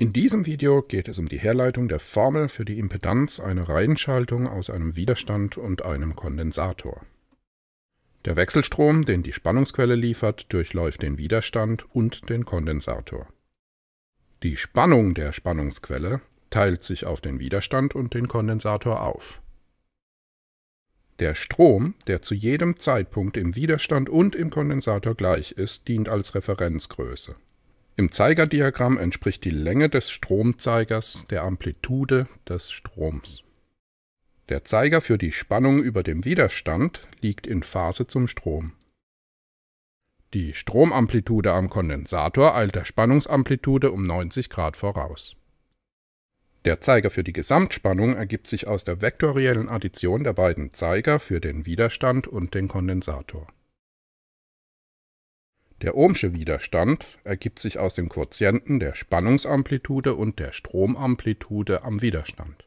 In diesem Video geht es um die Herleitung der Formel für die Impedanz einer Reihenschaltung aus einem Widerstand und einem Kondensator. Der Wechselstrom, den die Spannungsquelle liefert, durchläuft den Widerstand und den Kondensator. Die Spannung der Spannungsquelle teilt sich auf den Widerstand und den Kondensator auf. Der Strom, der zu jedem Zeitpunkt im Widerstand und im Kondensator gleich ist, dient als Referenzgröße. Im Zeigerdiagramm entspricht die Länge des Stromzeigers der Amplitude des Stroms. Der Zeiger für die Spannung über dem Widerstand liegt in Phase zum Strom. Die Stromamplitude am Kondensator eilt der Spannungsamplitude um 90 Grad voraus. Der Zeiger für die Gesamtspannung ergibt sich aus der vektoriellen Addition der beiden Zeiger für den Widerstand und den Kondensator. Der Ohmsche Widerstand ergibt sich aus dem Quotienten der Spannungsamplitude und der Stromamplitude am Widerstand.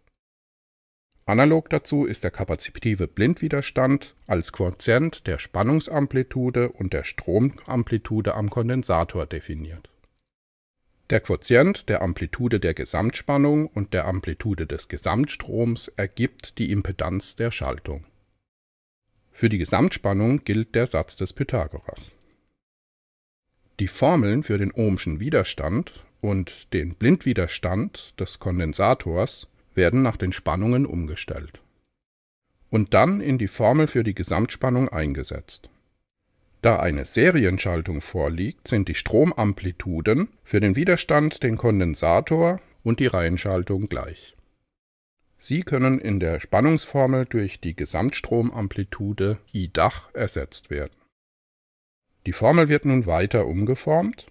Analog dazu ist der kapazitive Blindwiderstand als Quotient der Spannungsamplitude und der Stromamplitude am Kondensator definiert. Der Quotient der Amplitude der Gesamtspannung und der Amplitude des Gesamtstroms ergibt die Impedanz der Schaltung. Für die Gesamtspannung gilt der Satz des Pythagoras. Die Formeln für den ohmschen Widerstand und den Blindwiderstand des Kondensators werden nach den Spannungen umgestellt und dann in die Formel für die Gesamtspannung eingesetzt. Da eine Serienschaltung vorliegt, sind die Stromamplituden für den Widerstand, den Kondensator und die Reihenschaltung gleich. Sie können in der Spannungsformel durch die Gesamtstromamplitude I Dach ersetzt werden. Die Formel wird nun weiter umgeformt.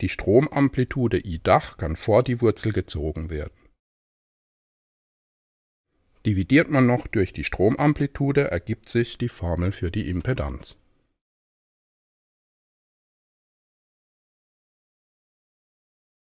Die Stromamplitude I Dach kann vor die Wurzel gezogen werden. Dividiert man noch durch die Stromamplitude, ergibt sich die Formel für die Impedanz